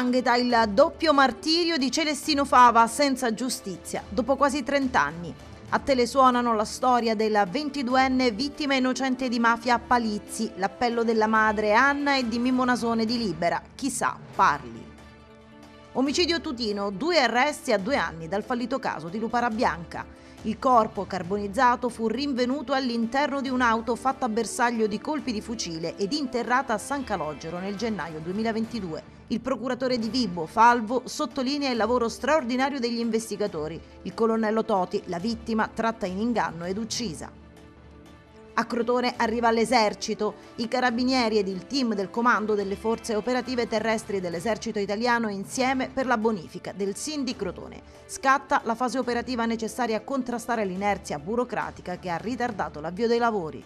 'ndrangheta il doppio martirio di Celestino Fava senza giustizia, dopo quasi 30 anni. A telesuonano la storia della 22enne vittima innocente di mafia a Palizzi, l'appello della madre Anna e di Mimmo Nasone di Libera. Chissà, parli. Omicidio Tutino, due arresti a due anni dal fallito caso di Lupara Bianca. Il corpo carbonizzato fu rinvenuto all'interno di un'auto fatta bersaglio di colpi di fucile ed interrata a San Calogero nel gennaio 2022. Il procuratore di Vibo, Falvo, sottolinea il lavoro straordinario degli investigatori. Il colonnello Toti, la vittima, tratta in inganno ed uccisa. A Crotone arriva l'esercito, i carabinieri ed il team del comando delle forze operative terrestri dell'esercito italiano insieme per la bonifica del SIN di Crotone. Scatta la fase operativa necessaria a contrastare l'inerzia burocratica che ha ritardato l'avvio dei lavori.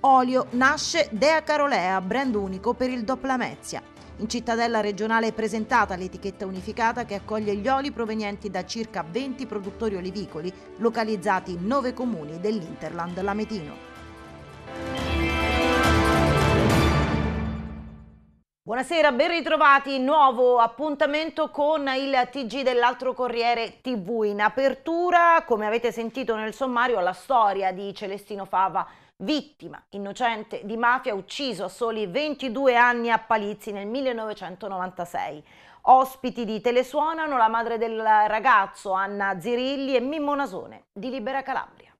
Olio nasce Dea Carolea, brand unico per il Doplamezia. In cittadella regionale è presentata l'etichetta unificata che accoglie gli oli provenienti da circa 20 produttori olivicoli localizzati in 9 comuni dell'Interland Lametino. Buonasera, ben ritrovati. Nuovo appuntamento con il TG dell'altro Corriere TV. In apertura, come avete sentito nel sommario, la storia di Celestino Fava vittima innocente di mafia ucciso a soli 22 anni a Palizzi nel 1996. Ospiti di Telesuonano la madre del ragazzo Anna Zirilli e Mimmo Nasone di Libera Calabria.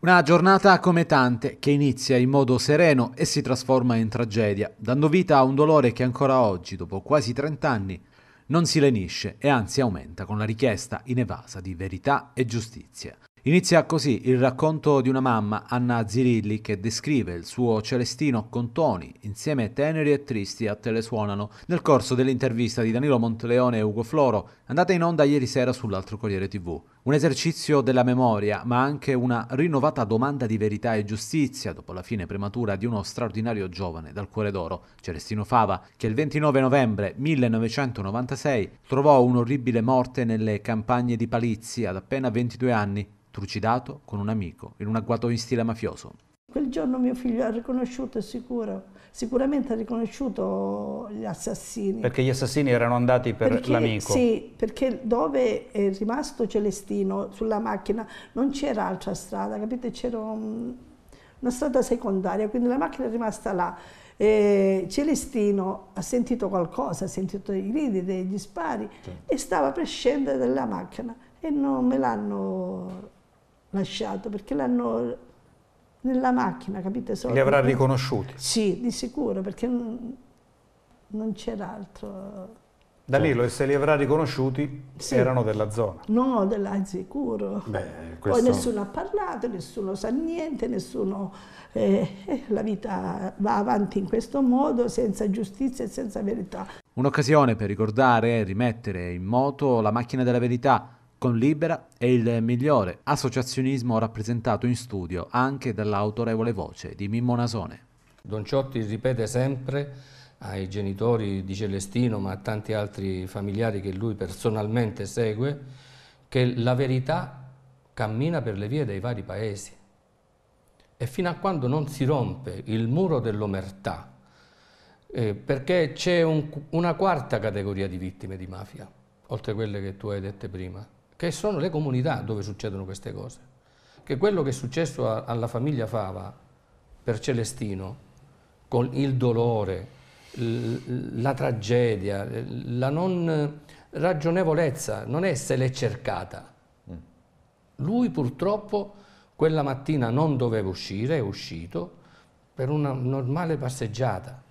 Una giornata come tante che inizia in modo sereno e si trasforma in tragedia, dando vita a un dolore che ancora oggi, dopo quasi 30 anni, non si lenisce e anzi aumenta con la richiesta inevasa di verità e giustizia. Inizia così il racconto di una mamma, Anna Zirilli, che descrive il suo Celestino con toni, insieme teneri e tristi, a Telesuonano, nel corso dell'intervista di Danilo Monteleone e Ugo Floro, andata in onda ieri sera sull'altro Corriere TV. Un esercizio della memoria, ma anche una rinnovata domanda di verità e giustizia dopo la fine prematura di uno straordinario giovane dal cuore d'oro, Celestino Fava, che il 29 novembre 1996 trovò un'orribile morte nelle campagne di Palizzi ad appena 22 anni trucidato con un amico in un agguato in stile mafioso. Quel giorno mio figlio ha riconosciuto, sicuro, sicuramente ha riconosciuto gli assassini. Perché gli assassini erano andati per l'amico? Sì, perché dove è rimasto Celestino sulla macchina non c'era altra strada, capite? C'era un, una strada secondaria, quindi la macchina è rimasta là. E Celestino ha sentito qualcosa, ha sentito i gridi degli spari sì. e stava per scendere dalla macchina e non me l'hanno lasciato perché l'hanno nella macchina, capite? Solo. Li avrà riconosciuti? Sì, di sicuro, perché non c'era altro. Da lì lo, se li avrà riconosciuti sì. erano della zona? No, della ah, sicuro. Beh, questo... Poi nessuno ha parlato, nessuno sa niente, nessuno... Eh, eh, la vita va avanti in questo modo, senza giustizia e senza verità. Un'occasione per ricordare e rimettere in moto la macchina della verità, con Libera è il migliore associazionismo rappresentato in studio anche dall'autorevole voce di Mimmo Nasone. Don Ciotti ripete sempre ai genitori di Celestino ma a tanti altri familiari che lui personalmente segue che la verità cammina per le vie dei vari paesi e fino a quando non si rompe il muro dell'omertà eh, perché c'è un, una quarta categoria di vittime di mafia oltre quelle che tu hai dette prima che sono le comunità dove succedono queste cose. Che quello che è successo a, alla famiglia Fava per Celestino, con il dolore, la tragedia, la non ragionevolezza, non è se l'è cercata. Mm. Lui purtroppo quella mattina non doveva uscire, è uscito per una normale passeggiata.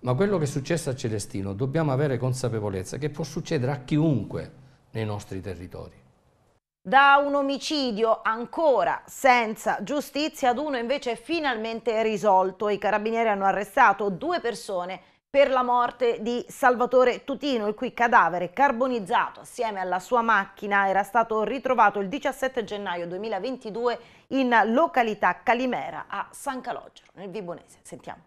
Ma quello che è successo a Celestino dobbiamo avere consapevolezza che può succedere a chiunque nei nostri territori. Da un omicidio ancora senza giustizia ad uno invece finalmente risolto. I carabinieri hanno arrestato due persone per la morte di Salvatore Tutino, il cui cadavere carbonizzato assieme alla sua macchina era stato ritrovato il 17 gennaio 2022 in località Calimera a San Calogero, nel Vibonese. Sentiamo.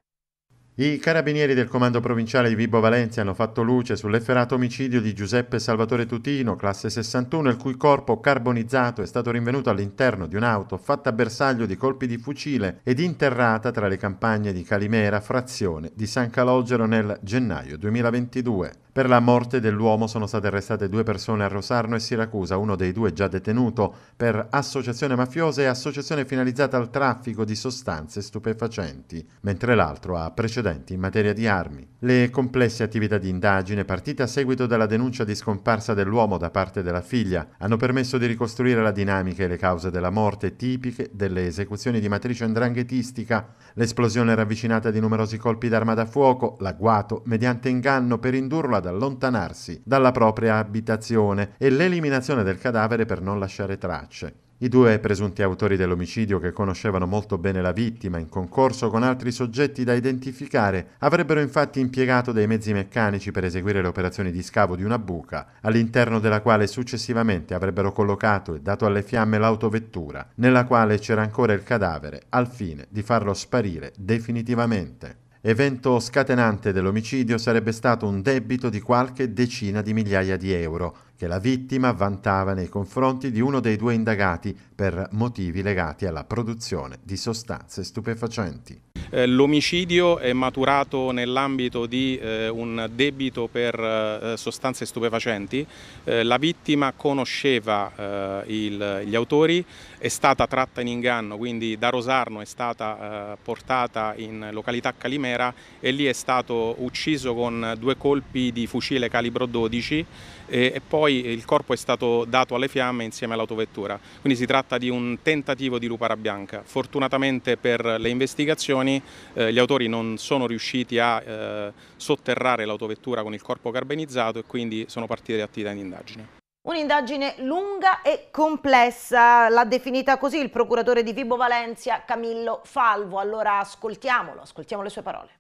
I carabinieri del comando provinciale di Vibo Valencia hanno fatto luce sull'efferato omicidio di Giuseppe Salvatore Tutino, classe 61, il cui corpo carbonizzato è stato rinvenuto all'interno di un'auto fatta bersaglio di colpi di fucile ed interrata tra le campagne di Calimera, frazione di San Calogero nel gennaio 2022. Per la morte dell'uomo sono state arrestate due persone a Rosarno e Siracusa, uno dei due già detenuto per associazione mafiosa e associazione finalizzata al traffico di sostanze stupefacenti, mentre l'altro ha preceduto precedenti in materia di armi. Le complesse attività di indagine partite a seguito della denuncia di scomparsa dell'uomo da parte della figlia hanno permesso di ricostruire la dinamica e le cause della morte tipiche delle esecuzioni di matrice andranghetistica, l'esplosione ravvicinata di numerosi colpi d'arma da fuoco, l'agguato mediante inganno per indurlo ad allontanarsi dalla propria abitazione e l'eliminazione del cadavere per non lasciare tracce. I due presunti autori dell'omicidio, che conoscevano molto bene la vittima in concorso con altri soggetti da identificare, avrebbero infatti impiegato dei mezzi meccanici per eseguire le operazioni di scavo di una buca, all'interno della quale successivamente avrebbero collocato e dato alle fiamme l'autovettura, nella quale c'era ancora il cadavere, al fine di farlo sparire definitivamente. Evento scatenante dell'omicidio sarebbe stato un debito di qualche decina di migliaia di euro che la vittima vantava nei confronti di uno dei due indagati per motivi legati alla produzione di sostanze stupefacenti. Eh, l'omicidio è maturato nell'ambito di eh, un debito per eh, sostanze stupefacenti, la vittima conosceva gli autori, è stata tratta in inganno, quindi da Rosarno è stata portata in località Calimera e lì è stato ucciso con due colpi di fucile calibro 12 e poi il corpo è stato dato alle fiamme insieme all'autovettura. Quindi si tratta di un tentativo di lupara bianca. Fortunatamente per le investigazioni eh, gli autori non sono riusciti a eh, sotterrare l'autovettura con il corpo carbonizzato e quindi sono partite le attività di indagine. Un'indagine lunga e complessa, l'ha definita così il procuratore di Vibo Valencia Camillo Falvo. Allora ascoltiamolo, ascoltiamo le sue parole.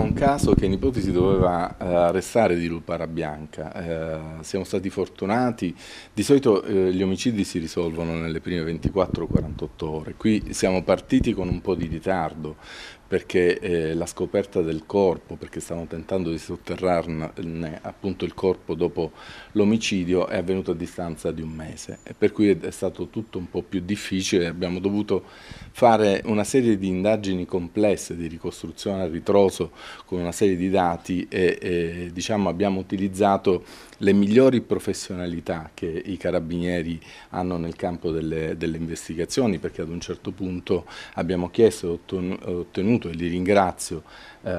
Era un caso che in ipotesi doveva eh, arrestare di Lupara Bianca. Eh, siamo stati fortunati. Di solito eh, gli omicidi si risolvono nelle prime 24-48 ore. Qui siamo partiti con un po' di ritardo perché eh, la scoperta del corpo, perché stavano tentando di sotterrarne appunto il corpo dopo l'omicidio, è avvenuta a distanza di un mese e per cui è stato tutto un po' più difficile, abbiamo dovuto fare una serie di indagini complesse di ricostruzione a ritroso con una serie di dati e, e diciamo abbiamo utilizzato le migliori professionalità che i carabinieri hanno nel campo delle, delle investigazioni perché ad un certo punto abbiamo chiesto e ottenuto e li ringrazio eh,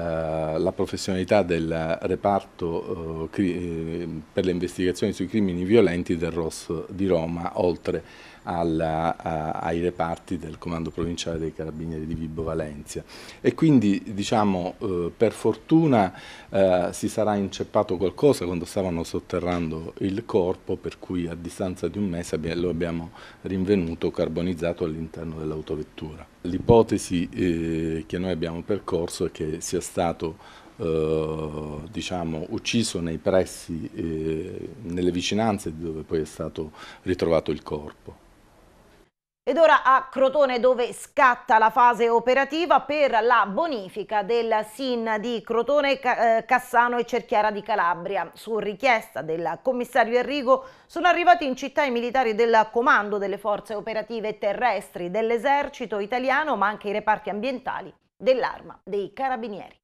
la professionalità del reparto eh, eh, per le investigazioni sui crimini violenti del ROS di Roma, oltre alla, a, ai reparti del Comando Provinciale dei Carabinieri di Vibo Valencia. E quindi, diciamo, eh, per fortuna eh, si sarà inceppato qualcosa quando stavano sotterrando il corpo, per cui a distanza di un mese lo abbiamo rinvenuto carbonizzato all'interno dell'autovettura. L'ipotesi eh, che noi abbiamo percorso è che sia stato eh, diciamo, ucciso nei pressi, eh, nelle vicinanze di dove poi è stato ritrovato il corpo. Ed ora a Crotone dove scatta la fase operativa per la bonifica del SIN di Crotone, eh, Cassano e Cerchiara di Calabria. Su richiesta del commissario Enrico sono arrivati in città i militari del comando delle forze operative terrestri dell'esercito italiano ma anche i reparti ambientali dell'arma dei carabinieri.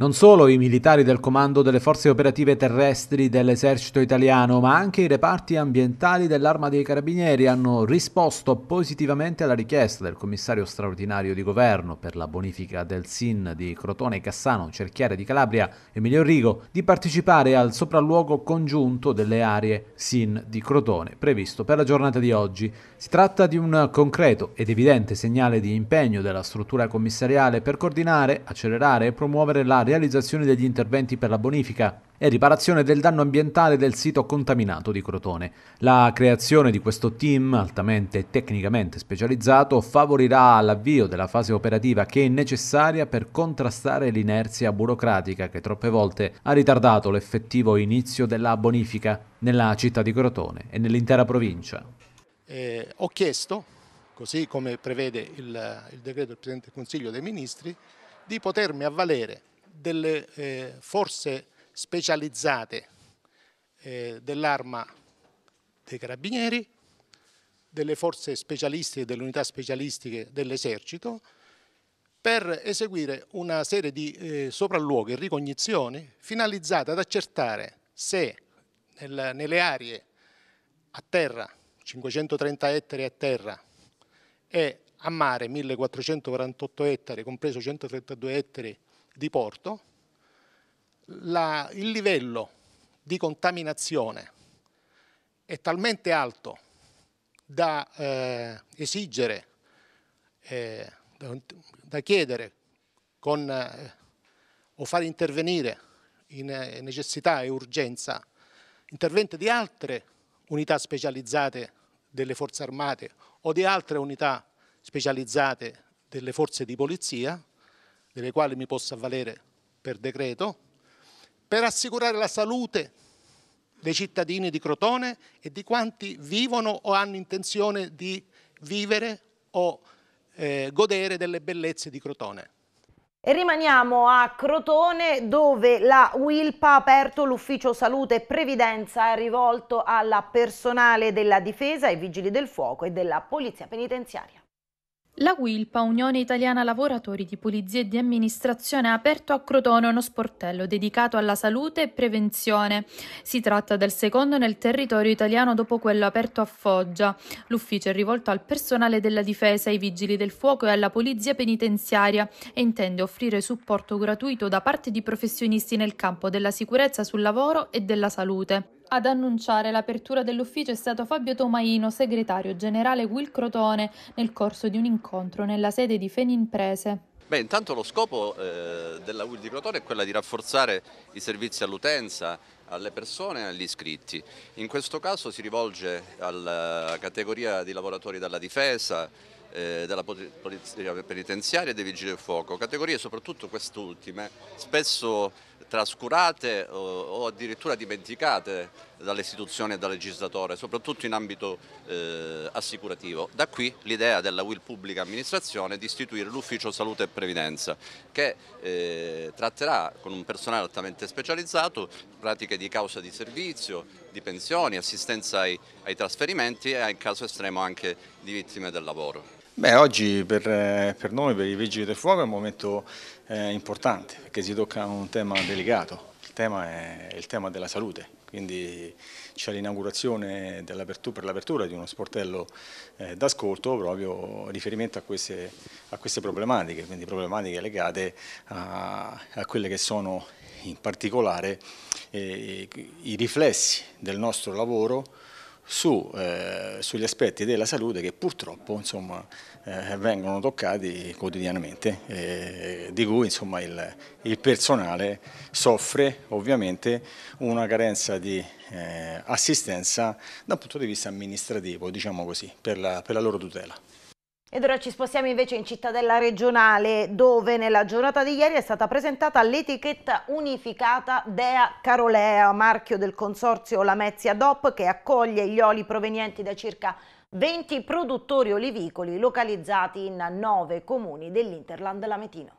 Non solo i militari del comando delle forze operative terrestri dell'esercito italiano, ma anche i reparti ambientali dell'arma dei carabinieri hanno risposto positivamente alla richiesta del commissario straordinario di governo per la bonifica del SIN di Crotone Cassano, Cerchiere di Calabria, Emilio Rigo, di partecipare al sopralluogo congiunto delle aree SIN di Crotone previsto per la giornata di oggi. Si tratta di un concreto ed evidente segnale di impegno della struttura commissariale per coordinare, accelerare e promuovere la realizzazione degli interventi per la bonifica e riparazione del danno ambientale del sito contaminato di Crotone. La creazione di questo team, altamente tecnicamente specializzato, favorirà l'avvio della fase operativa che è necessaria per contrastare l'inerzia burocratica che troppe volte ha ritardato l'effettivo inizio della bonifica nella città di Crotone e nell'intera provincia. Eh, ho chiesto, così come prevede il, il decreto del Presidente del Consiglio dei Ministri, di potermi avvalere delle eh, forze specializzate eh, dell'arma dei carabinieri, delle forze specialistiche, delle unità specialistiche dell'esercito, per eseguire una serie di eh, sopralluoghi e ricognizioni finalizzate ad accertare se nel, nelle aree a terra, 530 ettari a terra e a mare 1448 ettari, compreso 132 ettari di porto, la, il livello di contaminazione è talmente alto da eh, esigere, eh, da, da, chiedere con, eh, o far intervenire in eh, necessità e urgenza interventi di altre unità specializzate delle forze armate o di altre unità specializzate delle forze di polizia delle quali mi possa avvalere per decreto, per assicurare la salute dei cittadini di Crotone e di quanti vivono o hanno intenzione di vivere o eh, godere delle bellezze di Crotone. E rimaniamo a Crotone dove la Wilpa ha aperto l'ufficio salute e previdenza rivolto alla personale della difesa, ai vigili del fuoco e della polizia penitenziaria. La Wilpa, Unione Italiana Lavoratori di Pulizia e di Amministrazione, ha aperto a Crotone uno sportello dedicato alla salute e prevenzione. Si tratta del secondo nel territorio italiano dopo quello aperto a Foggia. L'ufficio è rivolto al personale della difesa, ai vigili del fuoco e alla polizia penitenziaria e intende offrire supporto gratuito da parte di professionisti nel campo della sicurezza sul lavoro e della salute. Ad annunciare l'apertura dell'ufficio è stato Fabio Tomaino, segretario generale Will Crotone, nel corso di un incontro nella sede di Fenimprese. Beh, intanto lo scopo eh, della UIL di Crotone è quella di rafforzare i servizi all'utenza, alle persone e agli iscritti. In questo caso si rivolge alla categoria di lavoratori della difesa, eh, della polizia penitenziaria e dei vigili del fuoco, categorie soprattutto quest'ultime spesso trascurate o addirittura dimenticate dalle istituzioni e dal legislatore, soprattutto in ambito eh, assicurativo. Da qui l'idea della Will Pubblica Amministrazione di istituire l'Ufficio Salute e Previdenza, che eh, tratterà con un personale altamente specializzato pratiche di causa di servizio, di pensioni, assistenza ai, ai trasferimenti e in caso estremo anche di vittime del lavoro. Beh, oggi per, eh, per, noi, per i Vigili del Fuoco, è un momento eh, importante perché si tocca un tema delicato, il tema è il tema della salute, quindi c'è l'inaugurazione per l'apertura di uno sportello eh, d'ascolto proprio riferimento a queste, a queste, problematiche, quindi problematiche legate a, a quelle che sono in particolare eh, i riflessi del nostro lavoro su, eh, sugli aspetti della salute che purtroppo insomma, eh, vengono toccati quotidianamente, eh, di cui insomma, il, il, personale soffre ovviamente una carenza di eh, assistenza dal punto di vista amministrativo, diciamo così, per la, per la loro tutela. Ed ora ci spostiamo invece in cittadella regionale dove nella giornata di ieri è stata presentata l'etichetta unificata Dea Carolea, marchio del consorzio Lamezia DOP che accoglie gli oli provenienti da circa 20 produttori olivicoli localizzati in 9 comuni dell'Interland Lametino.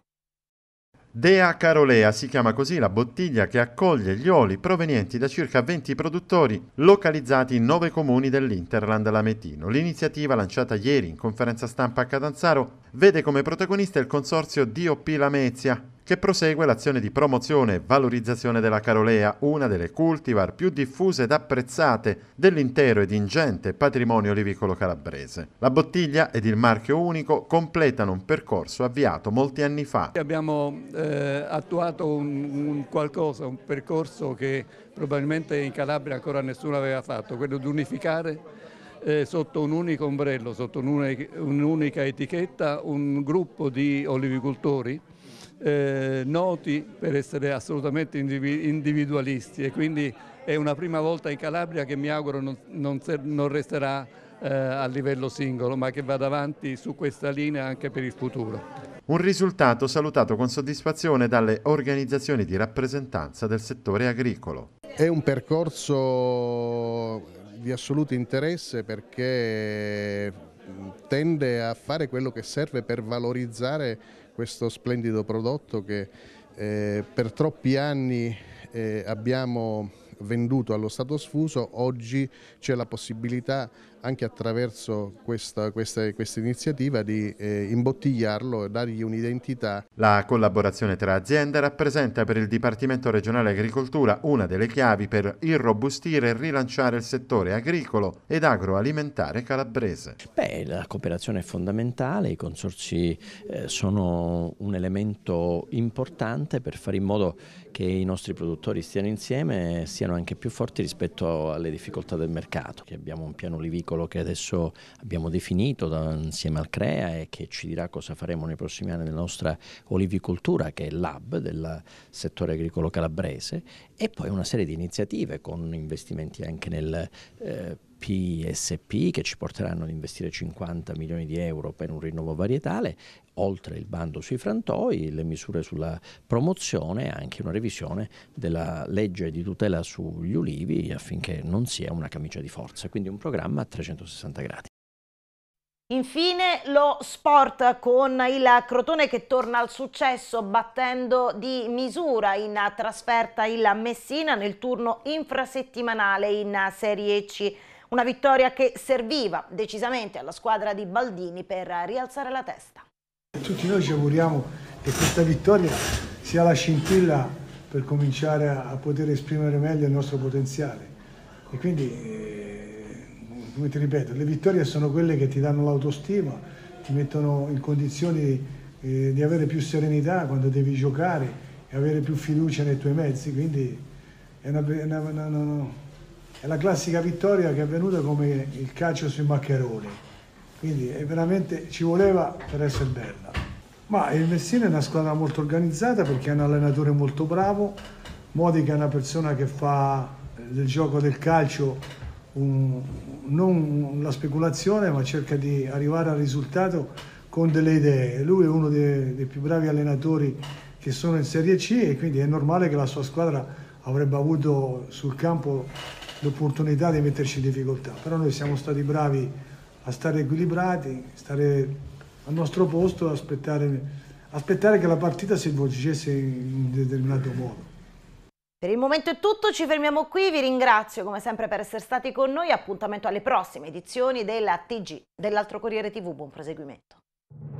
Dea Carolea si chiama così la bottiglia che accoglie gli oli provenienti da circa 20 produttori localizzati in nove comuni dell'Interland Lametino. L'iniziativa lanciata ieri in conferenza stampa a Catanzaro vede come protagonista il consorzio DOP Lamezia, che prosegue l'azione di promozione e valorizzazione della carolea, una delle cultivar più diffuse ed apprezzate dell'intero ed ingente patrimonio olivicolo calabrese. La bottiglia ed il marchio unico completano un percorso avviato molti anni fa. Abbiamo eh, attuato un, un qualcosa, un percorso che probabilmente in Calabria ancora nessuno aveva fatto, quello di unificare eh, sotto un unico ombrello, sotto un'unica etichetta, un gruppo di olivicoltori eh, noti per essere assolutamente individualisti e quindi è una prima volta in Calabria che mi auguro non, non, non resterà eh, a livello singolo ma che vada avanti su questa linea anche per il futuro. Un risultato salutato con soddisfazione dalle organizzazioni di rappresentanza del settore agricolo. È un percorso di assoluto interesse perché tende a fare quello che serve per valorizzare questo splendido prodotto che eh, per troppi anni eh, abbiamo venduto allo stato sfuso, oggi c'è la possibilità anche attraverso questa, questa, questa iniziativa di eh, imbottigliarlo e dargli un'identità. La collaborazione tra aziende rappresenta per il Dipartimento regionale agricoltura una delle chiavi per irrobustire e rilanciare il settore agricolo ed agroalimentare calabrese. Beh, la cooperazione è fondamentale, i consorsi eh, sono un elemento importante per fare in modo che i nostri produttori stiano insieme e siano anche più forti rispetto alle difficoltà del mercato. Che abbiamo un piano olivicolo articolo che adesso abbiamo definito da, insieme al CREA e che ci dirà cosa faremo nei prossimi anni nella nostra olivicoltura, che è il lab del settore agricolo calabrese, e poi una serie di iniziative con investimenti anche nel eh, PSP che ci porteranno ad investire 50 milioni di euro per un rinnovo varietale, oltre il bando sui frantoi, le misure sulla promozione e anche una revisione della legge di tutela sugli ulivi affinché non sia una camicia di forza, quindi un programma a 360 gradi. Infine lo sport con il Crotone che torna al successo battendo di misura in trasferta il Messina nel turno infrasettimanale in Serie C. Una vittoria che serviva decisamente alla squadra di Baldini per rialzare la testa. Tutti noi ci auguriamo che questa vittoria sia la scintilla per cominciare a poter esprimere meglio il nostro potenziale. E quindi, eh, come ti ripeto, le vittorie sono quelle che ti danno l'autostima, ti mettono in condizioni eh, di avere più serenità quando devi giocare e avere più fiducia nei tuoi mezzi. Quindi è una, una, una, una è la classica vittoria che è venuta come il calcio sui maccheroni, quindi è veramente ci voleva per essere bella. Ma il Messina è una squadra molto organizzata perché è un allenatore molto bravo, Modica è una persona che fa eh, del gioco del calcio un, non la speculazione ma cerca di arrivare al risultato con delle idee. Lui è uno dei, dei più bravi allenatori che sono in Serie C e quindi è normale che la sua squadra avrebbe avuto sul campo l'opportunità di metterci in difficoltà, però noi siamo stati bravi a stare equilibrati, stare al nostro posto, aspettare, aspettare che la partita si svolgesse in un determinato modo. Per il momento è tutto, ci fermiamo qui, vi ringrazio come sempre per essere stati con noi, appuntamento alle prossime edizioni della TG dell'Altro Corriere TV, buon proseguimento.